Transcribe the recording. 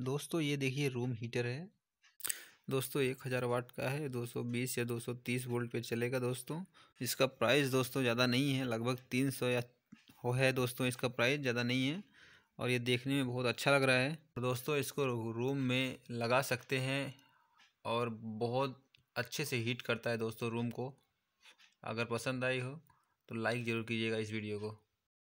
दोस्तों ये देखिए रूम हीटर है दोस्तों एक हज़ार वाट का है 220 या 230 वोल्ट पे चलेगा दोस्तों इसका प्राइस दोस्तों ज़्यादा नहीं है लगभग 300 या हो है दोस्तों इसका प्राइस ज़्यादा नहीं है और ये देखने में बहुत अच्छा लग रहा है तो दोस्तों इसको रूम में लगा सकते हैं और बहुत अच्छे से हीट करता है दोस्तों रूम को अगर पसंद आई हो तो लाइक ज़रूर कीजिएगा इस वीडियो को